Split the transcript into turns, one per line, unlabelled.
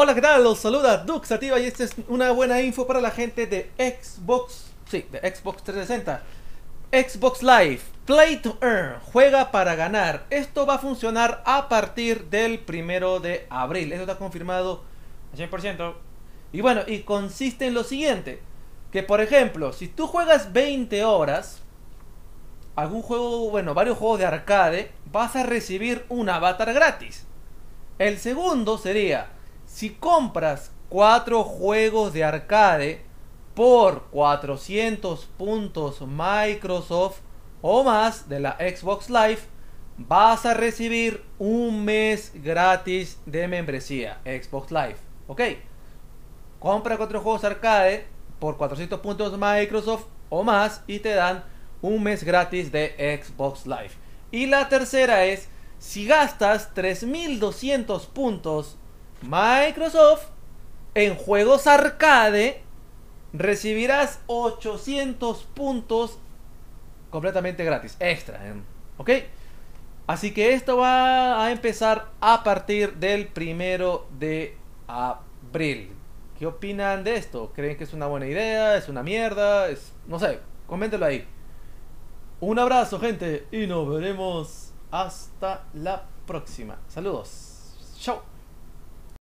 Hola, ¿qué tal? Los saluda Duxativa y esta es una buena info para la gente de Xbox, sí, de Xbox 360. Xbox Live, Play to Earn, juega para ganar. Esto va a funcionar a partir del primero de abril. Esto está confirmado al 100%. Y bueno, y consiste en lo siguiente. Que por ejemplo, si tú juegas 20 horas, algún juego, bueno, varios juegos de arcade, vas a recibir un avatar gratis. El segundo sería si compras 4 juegos de arcade por 400 puntos Microsoft o más de la Xbox Live, vas a recibir un mes gratis de membresía Xbox Live. ¿Ok? Compra cuatro juegos arcade por 400 puntos Microsoft o más y te dan un mes gratis de Xbox Live. Y la tercera es, si gastas 3.200 puntos Microsoft, en juegos arcade, recibirás 800 puntos completamente gratis, extra, ¿eh? ¿ok? Así que esto va a empezar a partir del primero de abril. ¿Qué opinan de esto? ¿Creen que es una buena idea? ¿Es una mierda? Es... No sé, coméntelo ahí. Un abrazo, gente, y nos veremos hasta la próxima. Saludos. Chao.